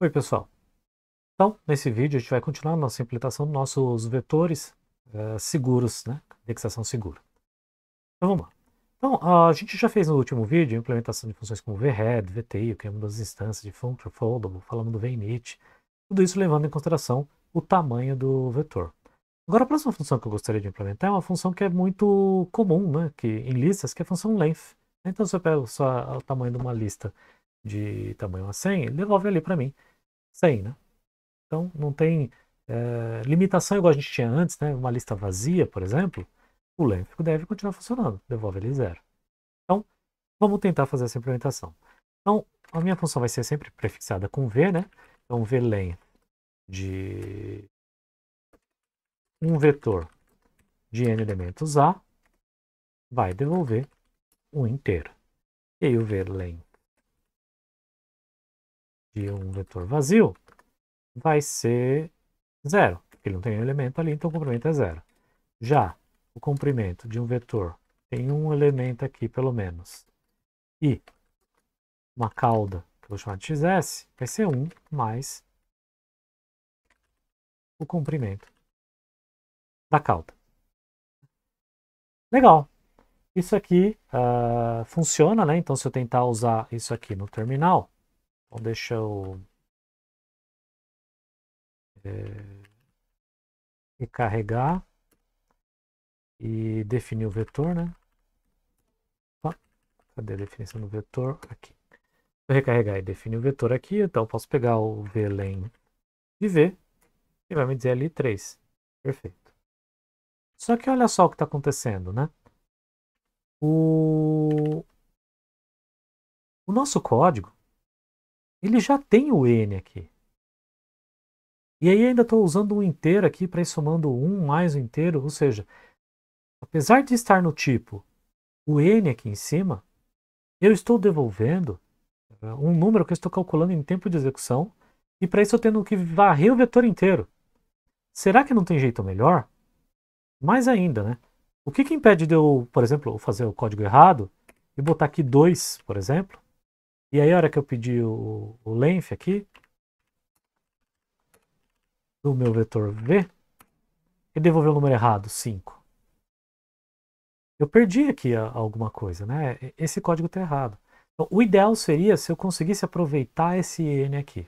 Oi, pessoal. Então, nesse vídeo a gente vai continuar nossa implementação dos nossos vetores eh, seguros, né? Indexação segura. Então, vamos lá. Então, a gente já fez no último vídeo a implementação de funções como VHEAD, vtail, que é uma das instâncias de functor foldable, falamos do vinit, tudo isso levando em consideração o tamanho do vetor. Agora, a próxima função que eu gostaria de implementar é uma função que é muito comum né, que, em listas, que é a função length. Então, se eu pego só o tamanho de uma lista de tamanho a 100, ele devolve ali para mim 100, né? Então não tem é, limitação igual a gente tinha antes, né? Uma lista vazia, por exemplo, o lênfico deve continuar funcionando, devolve ele zero. Então vamos tentar fazer essa implementação. Então a minha função vai ser sempre prefixada com v, né? Então vlen de um vetor de n elementos a vai devolver um inteiro. E aí o vlen de um vetor vazio vai ser zero, porque ele não tem elemento ali, então o comprimento é zero. Já o comprimento de um vetor tem um elemento aqui, pelo menos, e uma cauda, que eu vou chamar de xs, vai ser 1 mais o comprimento da cauda. Legal. Isso aqui uh, funciona, né? Então, se eu tentar usar isso aqui no terminal, então deixa eu é, carregar e definir o vetor, né? Opa, cadê a definição do vetor? Aqui. Vou recarregar e definir o vetor aqui, então posso pegar o vlen de v e vai me dizer ali 3. Perfeito. Só que olha só o que está acontecendo, né? O... o nosso código ele já tem o n aqui. E aí ainda estou usando um inteiro aqui para ir somando 1 mais o inteiro, ou seja, apesar de estar no tipo o n aqui em cima, eu estou devolvendo eh, um número que eu estou calculando em tempo de execução, e para isso eu tenho que varrer o vetor inteiro. Será que não tem jeito melhor? Mais ainda, né? O que, que impede de eu, por exemplo, fazer o código errado e botar aqui 2, por exemplo, e aí, a hora que eu pedi o, o length aqui, do meu vetor V, ele devolveu o número errado, 5. Eu perdi aqui a, alguma coisa, né? Esse código está errado. Então, o ideal seria se eu conseguisse aproveitar esse N aqui.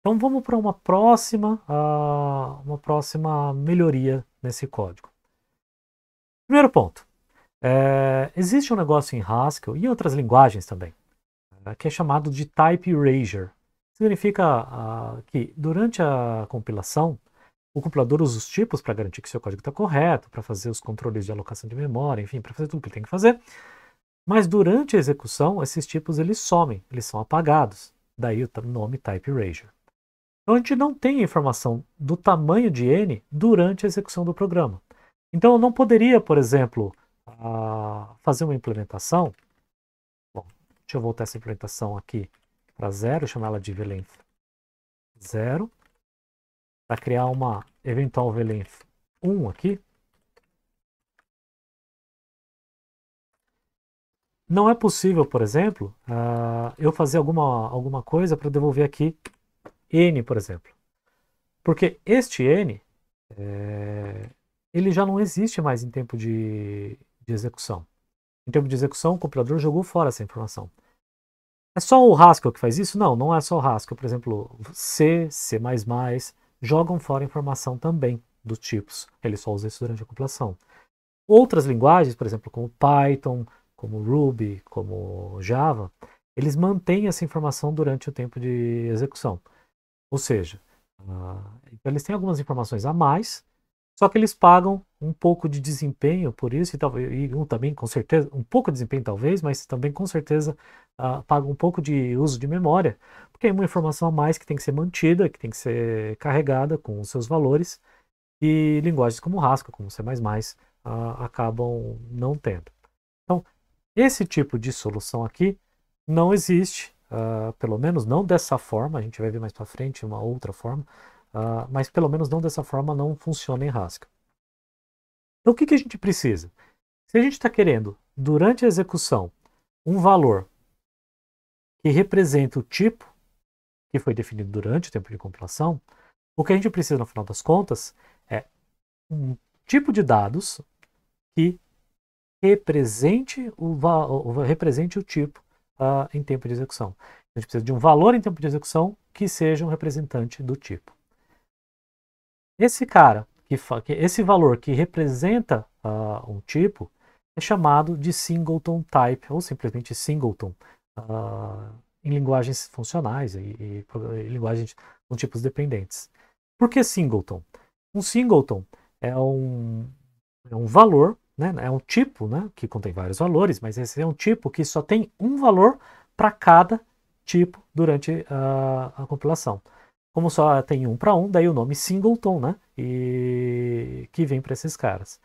Então vamos para uma próxima, uh, uma próxima melhoria nesse código. Primeiro ponto, é, existe um negócio em Haskell e outras linguagens também, é, que é chamado de type erasure. Significa ah, que durante a compilação, o compilador usa os tipos para garantir que seu código está correto, para fazer os controles de alocação de memória, enfim, para fazer tudo o que ele tem que fazer. Mas durante a execução, esses tipos eles somem, eles são apagados. Daí o nome type erasure. Então a gente não tem informação do tamanho de n durante a execução do programa. Então eu não poderia, por exemplo, ah, fazer uma implementação Deixa eu voltar essa implementação aqui para zero, chamar ela de vlenf zero. Para criar uma eventual vlenf 1 aqui. Não é possível, por exemplo, uh, eu fazer alguma, alguma coisa para devolver aqui n, por exemplo. Porque este n, é, ele já não existe mais em tempo de, de execução. Em tempo de execução, o compilador jogou fora essa informação. É só o Haskell que faz isso? Não, não é só o Haskell. Por exemplo, C, C++, jogam fora informação também dos tipos. Ele só usa isso durante a compilação. Outras linguagens, por exemplo, como Python, como Ruby, como Java, eles mantêm essa informação durante o tempo de execução. Ou seja, uh, eles têm algumas informações a mais só que eles pagam um pouco de desempenho por isso, e, talvez, e um também com certeza, um pouco de desempenho talvez, mas também com certeza uh, ah, pagam um pouco de uso de memória, porque é uma informação a mais que tem que ser mantida, que tem que ser carregada com os seus valores, e linguagens como Haskell, como C++, uh, acabam não tendo. Então, esse tipo de solução aqui não existe, uh, pelo menos não dessa forma, a gente vai ver mais para frente uma outra forma, Uh, mas pelo menos não dessa forma não funciona em Haskell. Então o que, que a gente precisa? Se a gente está querendo, durante a execução, um valor que representa o tipo que foi definido durante o tempo de compilação, o que a gente precisa no final das contas é um tipo de dados que represente o, represente o tipo uh, em tempo de execução. A gente precisa de um valor em tempo de execução que seja um representante do tipo. Esse cara, que, que esse valor que representa uh, um tipo, é chamado de singleton type, ou simplesmente singleton, uh, em linguagens funcionais e, e, e linguagens com tipos dependentes. Por que singleton? Um singleton é um, é um valor, né? é um tipo né? que contém vários valores, mas esse é um tipo que só tem um valor para cada tipo durante uh, a compilação. Como só tem um para um, daí o nome singleton, né? E que vem para esses caras.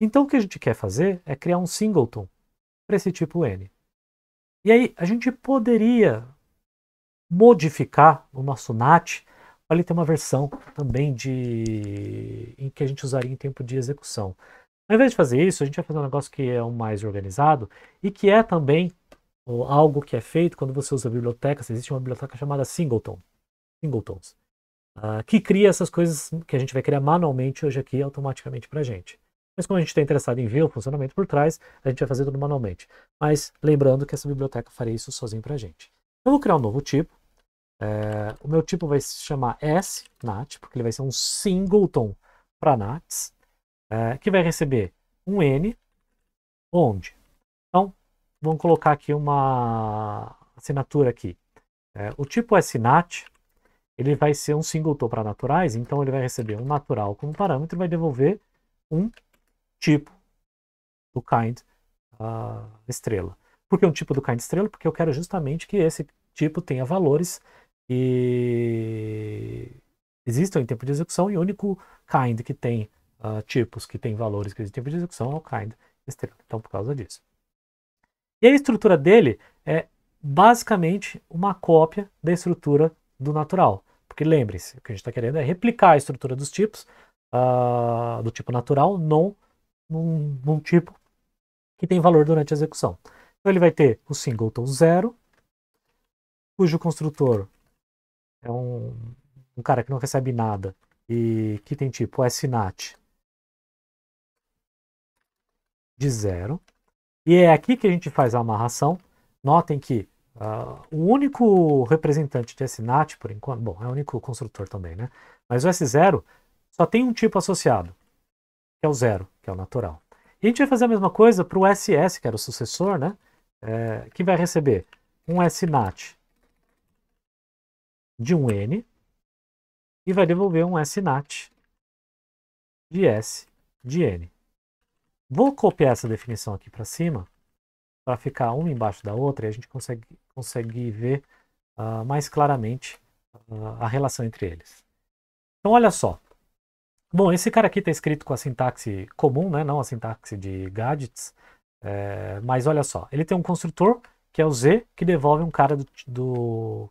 Então o que a gente quer fazer é criar um singleton para esse tipo N. E aí a gente poderia modificar o nosso NAT para ele ter uma versão também de em que a gente usaria em tempo de execução. Ao invés de fazer isso, a gente vai fazer um negócio que é o um mais organizado e que é também algo que é feito quando você usa bibliotecas. Existe uma biblioteca chamada Singleton singletons, uh, que cria essas coisas que a gente vai criar manualmente hoje aqui automaticamente para a gente. Mas como a gente está interessado em ver o funcionamento por trás, a gente vai fazer tudo manualmente. Mas lembrando que essa biblioteca faria isso sozinho para a gente. Eu vou criar um novo tipo. É, o meu tipo vai se chamar snat, porque ele vai ser um singleton para nats, é, que vai receber um n, onde? Então, vamos colocar aqui uma assinatura aqui. É, o tipo snat ele vai ser um singleton para naturais, então ele vai receber um natural como parâmetro e vai devolver um tipo do kind uh, estrela. Por que um tipo do kind estrela? Porque eu quero justamente que esse tipo tenha valores que existam em tempo de execução e o único kind que tem uh, tipos que tem valores que existem em tempo de execução é o kind estrela. Então, por causa disso. E a estrutura dele é basicamente uma cópia da estrutura do natural. Porque lembre-se, o que a gente está querendo é replicar a estrutura dos tipos, uh, do tipo natural, não num, num, tipo que tem valor durante a execução. Então ele vai ter o singleton zero, cujo construtor é um, um cara que não recebe nada e que tem tipo snat de zero. E é aqui que a gente faz a amarração. Notem que Uh, o único representante de SNAT, por enquanto, bom, é o único construtor também, né? Mas o S0 só tem um tipo associado, que é o zero, que é o natural. E a gente vai fazer a mesma coisa para o SS, que era o sucessor, né? É, que vai receber um SNAT de um N e vai devolver um SNAT de S de N. Vou copiar essa definição aqui para cima para ficar uma embaixo da outra e a gente consegue, consegue ver uh, mais claramente uh, a relação entre eles. Então, olha só. Bom, esse cara aqui está escrito com a sintaxe comum, né? não a sintaxe de gadgets, é, mas olha só. Ele tem um construtor, que é o Z, que devolve um cara do, do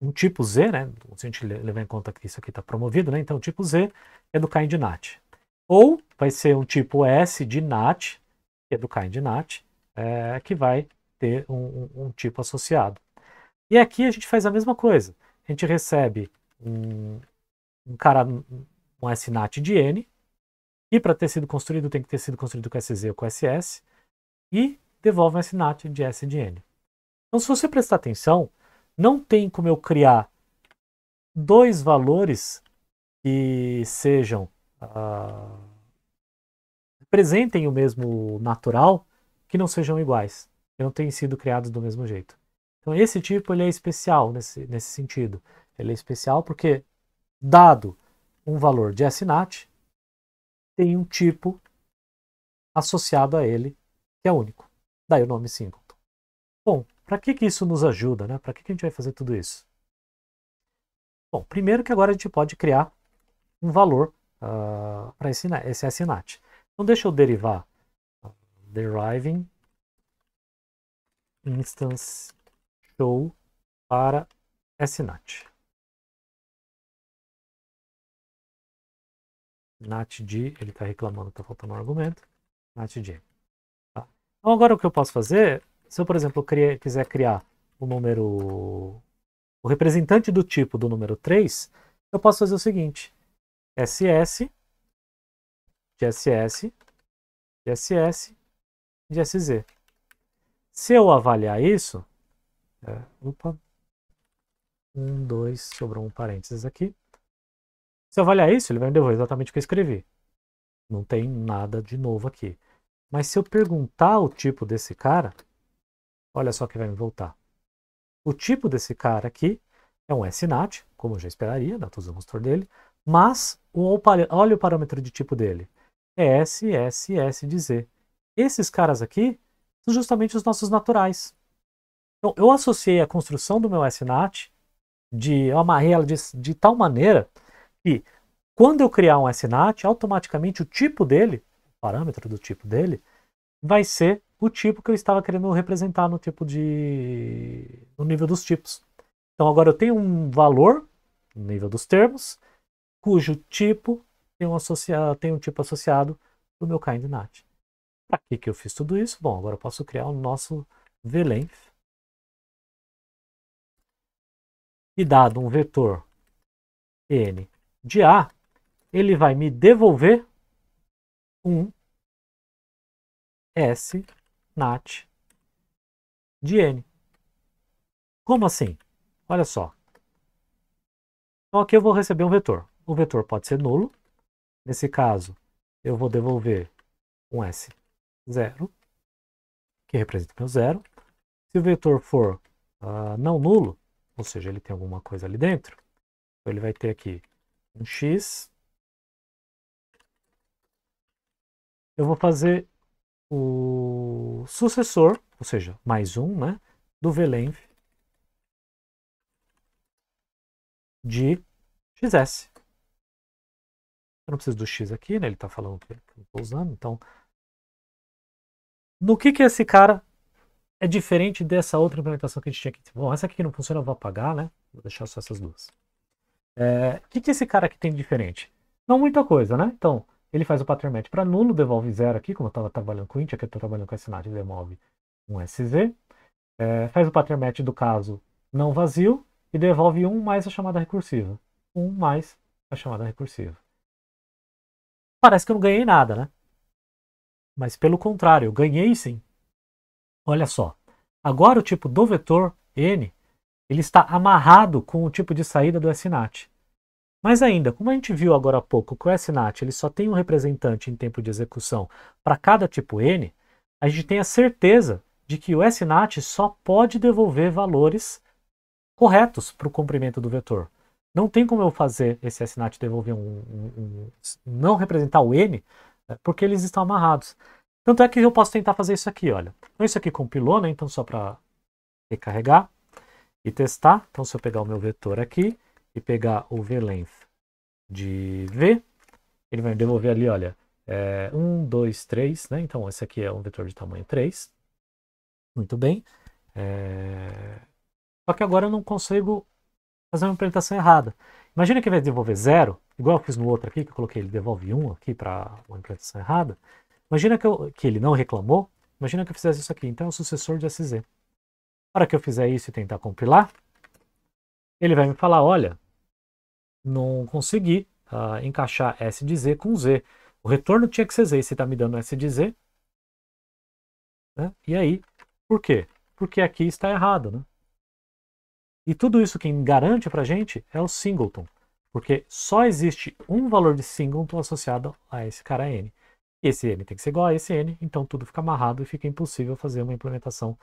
um tipo Z, né? Se a gente levar em conta que isso aqui está promovido, né? Então, o tipo Z é do kind NAT. Ou vai ser um tipo S de NAT, que é do KindNat, é, que vai ter um, um, um, tipo associado. E aqui a gente faz a mesma coisa. A gente recebe um, um cara, um SNAT de N, e para ter sido construído tem que ter sido construído com SZ ou com SS, e devolve um SNAT de S de N. Então, se você prestar atenção, não tem como eu criar dois valores que sejam. Uh, apresentem o mesmo natural, que não sejam iguais, que não tenham sido criados do mesmo jeito. Então esse tipo ele é especial nesse, nesse sentido. Ele é especial porque, dado um valor de SNAT, tem um tipo associado a ele que é único. Daí o nome singleton. Bom, para que, que isso nos ajuda? Né? Para que, que a gente vai fazer tudo isso? Bom, primeiro que agora a gente pode criar um valor uh, ah, para esse, esse SNAT. Então deixa eu derivar. Deriving instance show para snat. nat de, ele está reclamando, está faltando um argumento, nat de. Tá. Então agora o que eu posso fazer, se eu, por exemplo, criar, quiser criar o número, o representante do tipo do número 3, eu posso fazer o seguinte, ss de SS, de SS de SZ. Se eu avaliar isso, é, opa, um, dois, sobrou um parênteses aqui. Se eu avaliar isso, ele vai me devolver exatamente o que eu escrevi. Não tem nada de novo aqui. Mas se eu perguntar o tipo desse cara, olha só que vai me voltar. O tipo desse cara aqui é um SNAT, como eu já esperaria, dados do roster dele, mas olha o parâmetro de tipo dele é S, S, S de Z. Esses caras aqui são justamente os nossos naturais. Então, eu associei a construção do meu SNAT, de, eu amarrei ela de, de tal maneira que quando eu criar um SNAT, automaticamente o tipo dele, o parâmetro do tipo dele, vai ser o tipo que eu estava querendo representar no tipo de no nível dos tipos. Então agora eu tenho um valor no nível dos termos cujo tipo tem um, associado, tem um tipo associado do meu KindNat. Para que, que eu fiz tudo isso? Bom, agora eu posso criar o nosso VLength. E dado um vetor n de A, ele vai me devolver um S nat de N. Como assim? Olha só. Então aqui eu vou receber um vetor. O vetor pode ser nulo, Nesse caso, eu vou devolver um S0, que representa o meu zero. Se o vetor for uh, não nulo, ou seja, ele tem alguma coisa ali dentro, então ele vai ter aqui um x. Eu vou fazer o sucessor, ou seja, mais um, né, do velenv de xs. Eu não preciso do x aqui, né? Ele está falando que eu não usando, então... No que que esse cara é diferente dessa outra implementação que a gente tinha aqui? Bom, essa aqui que não funciona eu vou apagar, né? Vou deixar só essas duas. O é, que que esse cara aqui tem de diferente? Não muita coisa, né? Então, ele faz o pattern match para nulo, devolve zero aqui, como eu estava trabalhando com int, aqui eu estou trabalhando com snat, devolve um sz. É, faz o pattern match do caso não vazio e devolve um mais a chamada recursiva. Um mais a chamada recursiva parece que eu não ganhei nada, né? Mas pelo contrário, eu ganhei sim. Olha só. Agora o tipo do vetor n ele está amarrado com o tipo de saída do SNAT. Mas ainda, como a gente viu agora há pouco que o SNAT ele só tem um representante em tempo de execução para cada tipo n, a gente tem a certeza de que o SNAT só pode devolver valores corretos para o comprimento do vetor. Não tem como eu fazer esse SNAT devolver um, um, um, não representar o N, é, porque eles estão amarrados. Tanto é que eu posso tentar fazer isso aqui, olha. Então isso aqui compilou, né? Então só para recarregar e testar. Então se eu pegar o meu vetor aqui e pegar o vlength de v, ele vai me devolver ali, olha, é, 1, 2, 3, né? Então esse aqui é um vetor de tamanho 3. Muito bem. É... Só que agora eu não consigo fazer uma implementação errada. Imagina que vai devolver zero, igual eu fiz no outro aqui, que eu coloquei ele devolve um aqui para uma implementação errada. Imagina que, eu, que ele não reclamou, imagina que eu fizesse isso aqui. Então é o sucessor de SZ. Na hora que eu fizer isso e tentar compilar, ele vai me falar, olha, não consegui uh, encaixar S de Z com Z. O retorno tinha que ser Z, você está me dando S de Z. Né? E aí, por quê? Porque aqui está errado, né? E tudo isso quem garante para a gente é o singleton, porque só existe um valor de singleton associado a esse cara n. Esse n tem que ser igual a esse n, então tudo fica amarrado e fica impossível fazer uma implementação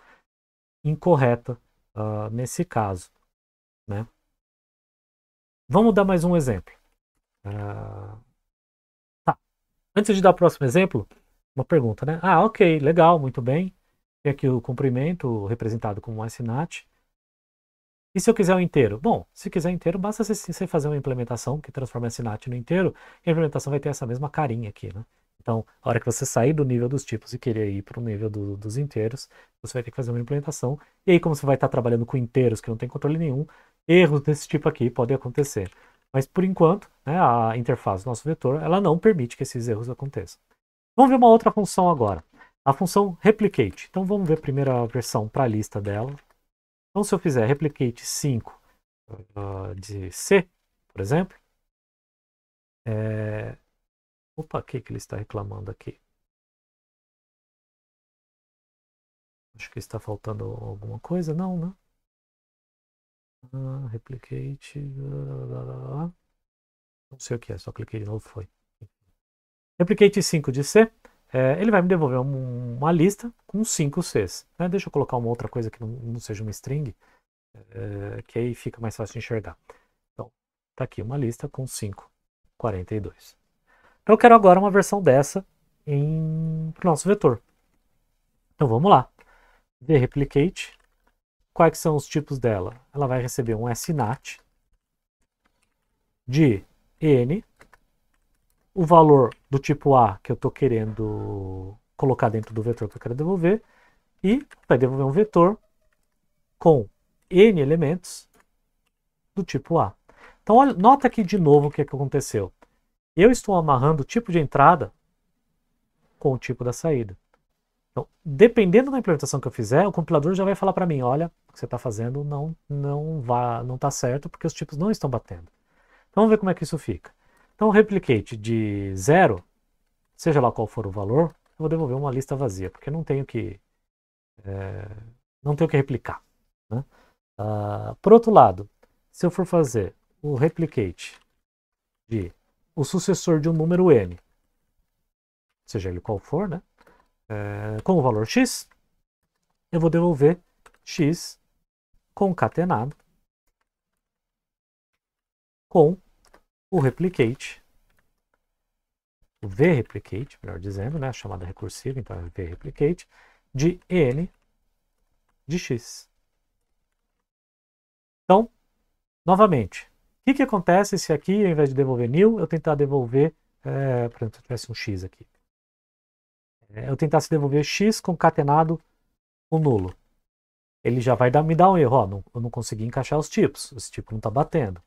incorreta uh, nesse caso. Né? Vamos dar mais um exemplo. Uh... Tá. Antes de dar o próximo exemplo, uma pergunta, né? Ah, ok, legal, muito bem. Tem aqui o comprimento representado como um SNAT. E se eu quiser o inteiro? Bom, se quiser inteiro, basta você fazer uma implementação que transforma a NAT no inteiro, e a implementação vai ter essa mesma carinha aqui, né? Então, a hora que você sair do nível dos tipos e querer ir para o nível do, dos inteiros, você vai ter que fazer uma implementação. E aí, como você vai estar trabalhando com inteiros que não tem controle nenhum, erros desse tipo aqui podem acontecer. Mas, por enquanto, né, a interface do nosso vetor, ela não permite que esses erros aconteçam. Vamos ver uma outra função agora. A função replicate. Então, vamos ver a primeira versão para a lista dela. Então, se eu fizer replicate 5 uh, ah, de C, por exemplo, é... opa, o que, que ele está reclamando aqui? Acho que está faltando alguma coisa, não, né? Uh, replicate. não sei o que é, só cliquei de novo, foi. Replicate 5 de C é, ele vai me devolver um, uma lista com cinco Cs. Né? Deixa eu colocar uma outra coisa que não, não seja uma string, é, que aí fica mais fácil de enxergar. Então, está aqui uma lista com 542. Então, eu quero agora uma versão dessa em nosso vetor. Então, vamos lá. V replicate. Quais são os tipos dela? Ela vai receber um snat de n o valor do tipo A que eu estou querendo colocar dentro do vetor que eu quero devolver e vai devolver um vetor com n elementos do tipo A. Então, olha, nota aqui de novo o que, é que aconteceu. Eu estou amarrando o tipo de entrada com o tipo da saída. Então, dependendo da implementação que eu fizer, o compilador já vai falar para mim, olha, o que você está fazendo não não vá, não está certo, porque os tipos não estão batendo. Então, vamos ver como é que isso fica. Então, o replicate de zero, seja lá qual for o valor, eu vou devolver uma lista vazia, porque não tenho que, é, não tenho que replicar. Né? Ah, por outro lado, se eu for fazer o replicate de o sucessor de um número n, seja ele qual for, né? É, com o valor x, eu vou devolver x concatenado com o replicate, o vreplicate, melhor dizendo, né, chamada recursiva, então é vreplicate, de n de x. Então, novamente, o que, que acontece se aqui, ao invés de devolver new, eu tentar devolver, é, por exemplo, se eu tivesse um x aqui, é, eu tentasse devolver x concatenado com nulo. Ele já vai dar, me dar um erro, ó, não, eu não consegui encaixar os tipos, esse tipo não está batendo.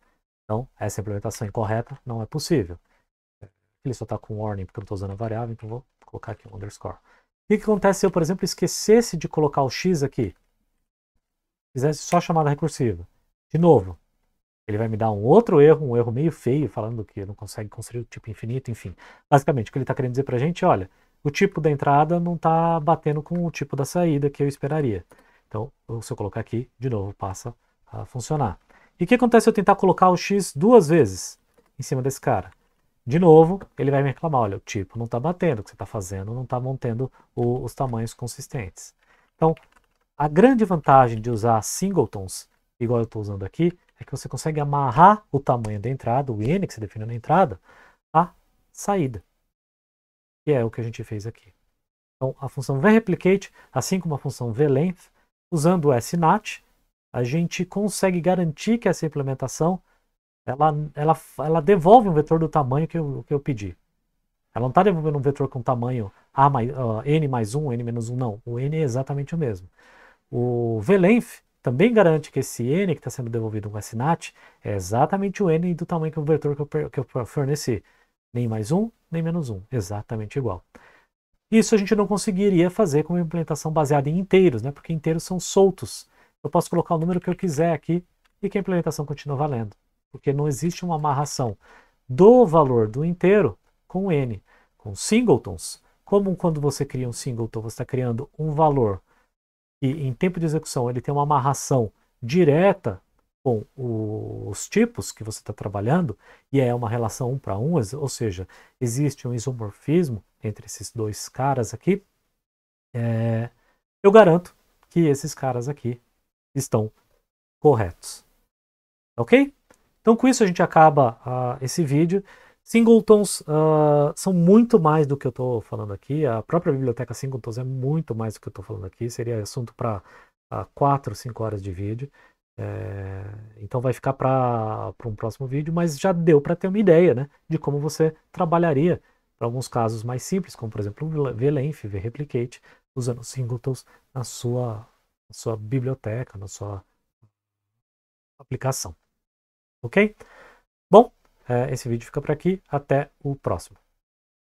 Então, essa implementação incorreta não é possível. Ele só está com warning porque eu não estou usando a variável, então vou colocar aqui um underscore. O que, que, acontece se eu, por exemplo, esquecesse de colocar o x aqui? Fizesse só a chamada recursiva. De novo, ele vai me dar um outro erro, um erro meio feio, falando que não consegue construir o tipo infinito, enfim. Basicamente, o que ele está querendo dizer para a gente, é, olha, o tipo da entrada não está batendo com o tipo da saída que eu esperaria. Então, se eu colocar aqui, de novo, passa a funcionar. E o que acontece se eu tentar colocar o X duas vezes em cima desse cara? De novo, ele vai me reclamar, olha, o tipo não está batendo, o que você está fazendo não está mantendo o, os tamanhos consistentes. Então, a grande vantagem de usar singletons, igual eu estou usando aqui, é que você consegue amarrar o tamanho da entrada, o n que você definiu na entrada, à saída. que é o que a gente fez aqui. Então, a função vreplicate, assim como a função v_length, usando o snat, a gente consegue garantir que essa implementação ela, ela, ela devolve um vetor do tamanho que eu, que eu pedi. Ela não está devolvendo um vetor com tamanho a mais, uh, n mais 1, n menos 1, não. O n é exatamente o mesmo. O vlenf também garante que esse n que está sendo devolvido com snat é exatamente o n do tamanho que o vetor que eu, que eu forneci. Nem mais 1, nem menos 1, exatamente igual. Isso a gente não conseguiria fazer com uma implementação baseada em inteiros, né? porque inteiros são soltos. Eu posso colocar o número que eu quiser aqui e que a implementação continua valendo, porque não existe uma amarração do valor do inteiro com n, com singletons. Como quando você cria um singleton, você está criando um valor e em tempo de execução ele tem uma amarração direta com os tipos que você está trabalhando e é uma relação um para um, ou seja, existe um isomorfismo entre esses dois caras aqui, é, eu garanto que esses caras aqui estão corretos. Ok? Então, com isso, a gente acaba uh, esse vídeo. Singletons uh, ah, são muito mais do que eu estou falando aqui. A própria biblioteca Singletons é muito mais do que eu estou falando aqui. Seria assunto para uh, 4, 5 horas de vídeo. É, então vai ficar para um próximo vídeo, mas já deu para ter uma ideia né, de como você trabalharia para alguns casos mais simples, como por exemplo o VLENF, VReplicate, usando singletons na sua na sua biblioteca, na sua aplicação. Ok? Bom, eh, esse vídeo fica por aqui. Até o próximo.